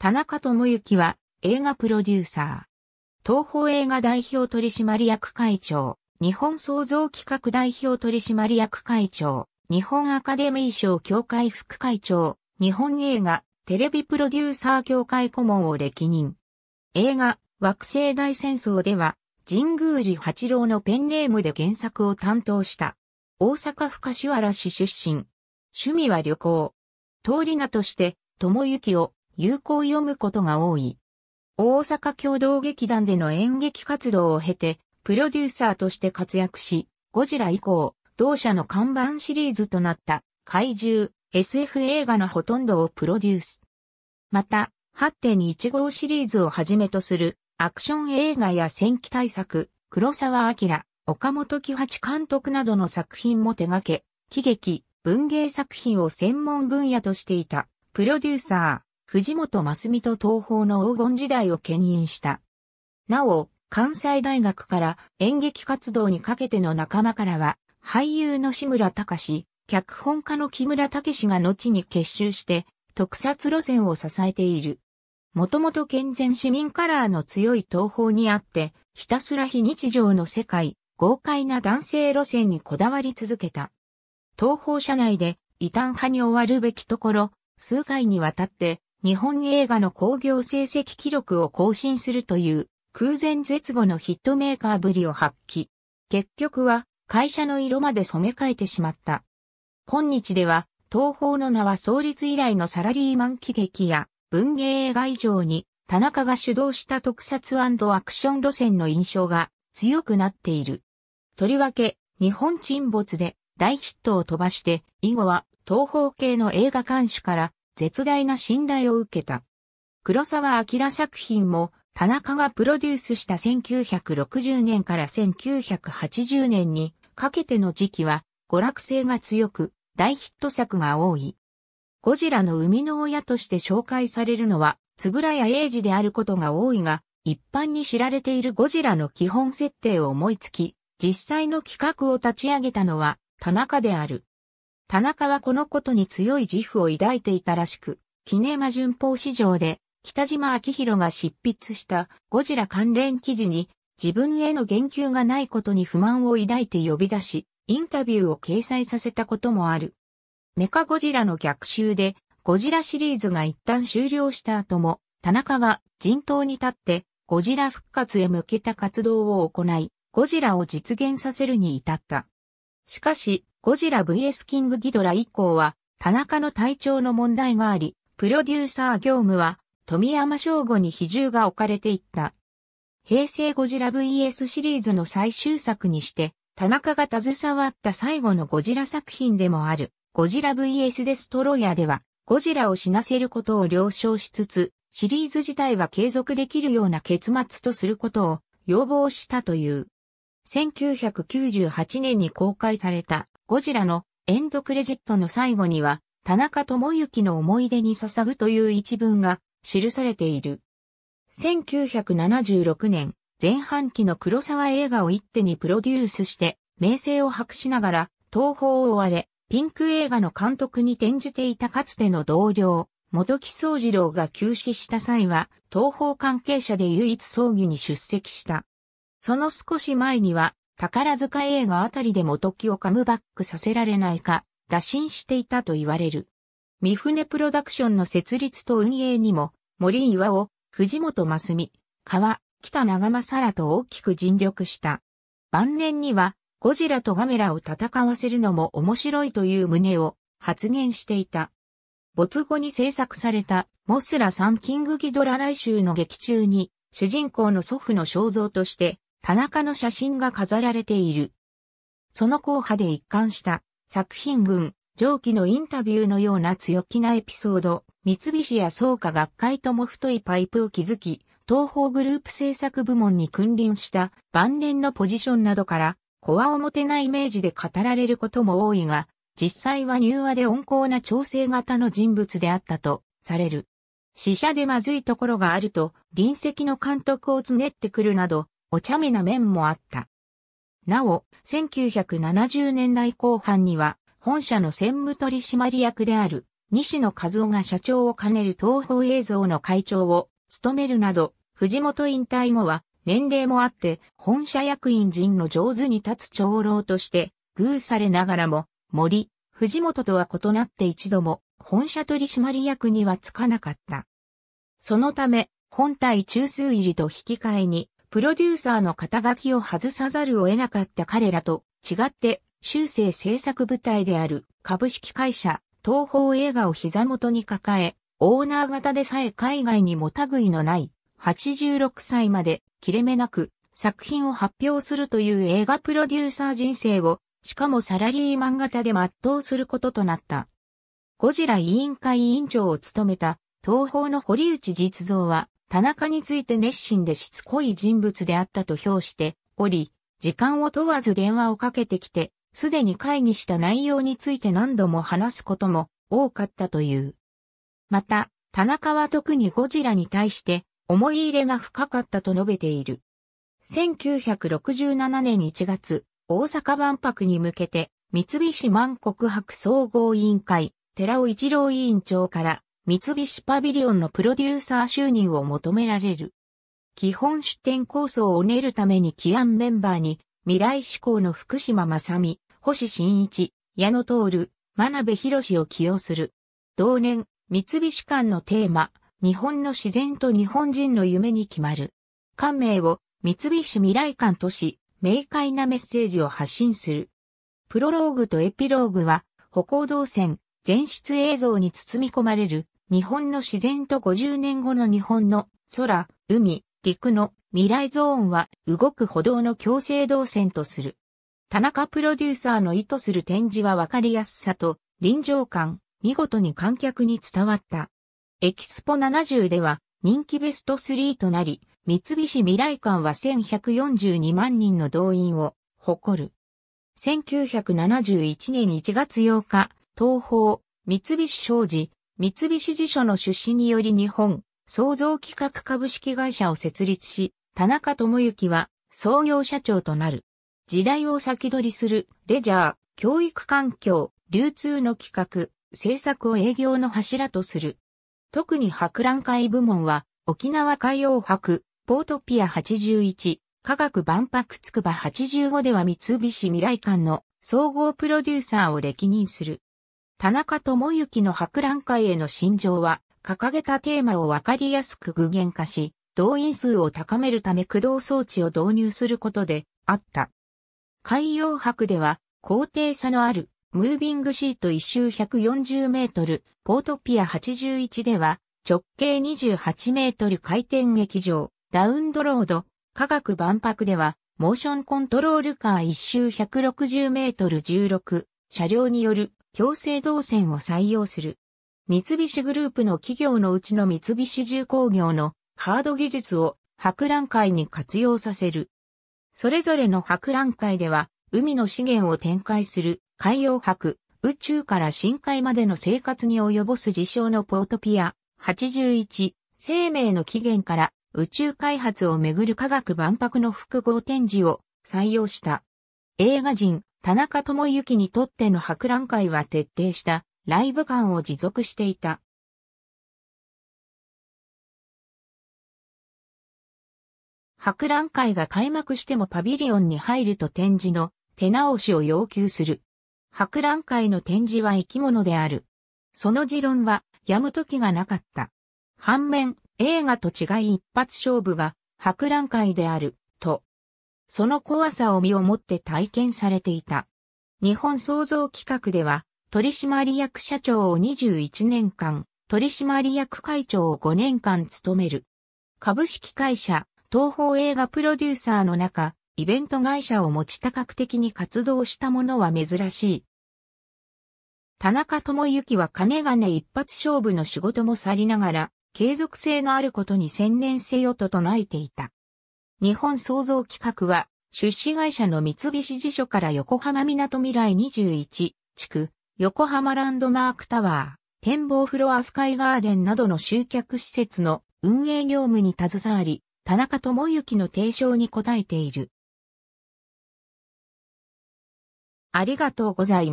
田中智之は映画プロデューサー。東宝映画代表取締役会長、日本創造企画代表取締役会長、日本アカデミー賞協会副会長、日本映画、テレビプロデューサー協会顧問を歴任。映画、惑星大戦争では、神宮寺八郎のペンネームで原作を担当した。大阪府柏原市出身。趣味は旅行。通り名として、友幸を有効読むことが多い。大阪共同劇団での演劇活動を経て、プロデューサーとして活躍し、ゴジラ以降、同社の看板シリーズとなった怪獣 SF 映画のほとんどをプロデュース。また、8.1 5シリーズをはじめとするアクション映画や戦記対策、黒沢明、岡本喜八監督などの作品も手掛け、喜劇、文芸作品を専門分野としていた、プロデューサー。藤本真美と東方の黄金時代を牽引した。なお、関西大学から演劇活動にかけての仲間からは、俳優の志村隆脚本家の木村武が後に結集して、特撮路線を支えている。もともと健全市民カラーの強い東方にあって、ひたすら非日常の世界、豪快な男性路線にこだわり続けた。東方社内で異端派に終わるべきところ、数回にわたって日本映画の興行成績記録を更新するという空前絶後のヒットメーカーぶりを発揮。結局は会社の色まで染め替えてしまった。今日では東方の名は創立以来のサラリーマン喜劇や文芸映画以上に田中が主導した特撮アクション路線の印象が強くなっている。とりわけ日本沈没で大ヒットを飛ばして以後は東方系の映画監視から絶大な信頼を受けた。黒沢明作品も、田中がプロデュースした1960年から1980年にかけての時期は、娯楽性が強く、大ヒット作が多い。ゴジラの生みの親として紹介されるのは、つぶらや英二であることが多いが、一般に知られているゴジラの基本設定を思いつき、実際の企画を立ち上げたのは、田中である。田中はこのことに強い自負を抱いていたらしく、キネマ旬報市場で北島明宏が執筆したゴジラ関連記事に自分への言及がないことに不満を抱いて呼び出し、インタビューを掲載させたこともある。メカゴジラの逆襲でゴジラシリーズが一旦終了した後も、田中が人頭に立ってゴジラ復活へ向けた活動を行い、ゴジラを実現させるに至った。しかし、ゴジラ VS キングギドラ以降は、田中の体調の問題があり、プロデューサー業務は、富山省吾に比重が置かれていった。平成ゴジラ VS シリーズの最終作にして、田中が携わった最後のゴジラ作品でもある、ゴジラ VS デストロイヤーでは、ゴジラを死なせることを了承しつつ、シリーズ自体は継続できるような結末とすることを要望したという。1998年に公開されたゴジラのエンドクレジットの最後には、田中智之の思い出に捧ぐという一文が記されている。1976年、前半期の黒沢映画を一手にプロデュースして、名声を博しながら、東宝を追われ、ピンク映画の監督に転じていたかつての同僚、元木宗次郎が急死した際は、東宝関係者で唯一葬儀に出席した。その少し前には、宝塚映画あたりでも時をカムバックさせられないか、打診していたと言われる。三船プロダクションの設立と運営にも、森岩尾、藤本真美、川、北長政らと大きく尽力した。晩年には、ゴジラとガメラを戦わせるのも面白いという旨を発言していた。没後に制作されたモスラ・サンキング・ギドラ来週の劇中に主人公の祖父の肖像として田中の写真が飾られている。その後派で一貫した作品群、上記のインタビューのような強気なエピソード、三菱や創価学会とも太いパイプを築き、東方グループ制作部門に君臨した晩年のポジションなどから、コアを持てないイメージで語られることも多いが、実際は入話で温厚な調整型の人物であったとされる。死者でまずいところがあると、臨席の監督をつねってくるなど、お茶目な面もあった。なお、1970年代後半には、本社の専務取締役である、西野和夫が社長を兼ねる東方映像の会長を務めるなど、藤本引退後は、年齢もあって、本社役員陣の上手に立つ長老として、偶されながらも、森、藤本とは異なって一度も、本社取締役にはつかなかった。そのため、本体中枢入りと引き換えに、プロデューサーの肩書きを外さざるを得なかった彼らと違って、修正制作部隊である株式会社東方映画を膝元に抱え、オーナー型でさえ海外にも類のない86歳まで切れ目なく作品を発表するという映画プロデューサー人生をしかもサラリーマン型で全うすることとなった。ゴジラ委員会委員長を務めた東方の堀内実像は田中について熱心でしつこい人物であったと評しており、時間を問わず電話をかけてきて、すでに会議した内容について何度も話すことも多かったという。また、田中は特にゴジラに対して思い入れが深かったと述べている。1967年1月、大阪万博に向けて、三菱万国博総合委員会、寺尾一郎委員長から、三菱パビリオンのプロデューサー就任を求められる。基本出展構想を練るために起案メンバーに、未来志向の福島正美、星新一、矢野徹、真鍋博を起用する。同年、三菱館のテーマ、日本の自然と日本人の夢に決まる。館名を三菱未来館とし、明快なメッセージを発信する。プロローグとエピローグは、歩行動線、全室映像に包み込まれる日本の自然と50年後の日本の空、海、陸の未来ゾーンは動く歩道の強制動線とする。田中プロデューサーの意図する展示はわかりやすさと臨場感、見事に観客に伝わった。エキスポ70では人気ベスト3となり、三菱未来館は1142万人の動員を誇る。1971年1月8日、東方、三菱商事、三菱地所の出資により日本、創造企画株式会社を設立し、田中智之は創業社長となる。時代を先取りするレジャー、教育環境、流通の企画、政策を営業の柱とする。特に博覧会部門は沖縄海洋博、ポートピア81、科学万博つくば85では三菱未来館の総合プロデューサーを歴任する。田中智之の博覧会への心情は、掲げたテーマをわかりやすく具現化し、動員数を高めるため駆動装置を導入することで、あった。海洋博では、高低差のある、ムービングシート一周140メートル、ポートピア81では、直径28メートル回転劇場、ラウンドロード、科学万博では、モーションコントロールカー一周160メートル16、車両による強制動線を採用する。三菱グループの企業のうちの三菱重工業のハード技術を博覧会に活用させる。それぞれの博覧会では、海の資源を展開する海洋博、宇宙から深海までの生活に及ぼす事象のポートピア81、生命の起源から宇宙開発をめぐる科学万博の複合展示を採用した。映画人、田中智之にとっての博覧会は徹底したライブ感を持続していた。博覧会が開幕してもパビリオンに入ると展示の手直しを要求する。博覧会の展示は生き物である。その持論はやむ時がなかった。反面、映画と違い一発勝負が博覧会であるその怖さを身をもって体験されていた。日本創造企画では、取締役社長を21年間、取締役会長を5年間務める。株式会社、東方映画プロデューサーの中、イベント会社を持ち多角的に活動したものは珍しい。田中智之は金金一発勝負の仕事も去りながら、継続性のあることに専念せよと唱えていた。日本創造企画は、出資会社の三菱辞書から横浜港未来21地区、横浜ランドマークタワー、展望フロアスカイガーデンなどの集客施設の運営業務に携わり、田中智之の提唱に応えている。ありがとうございます。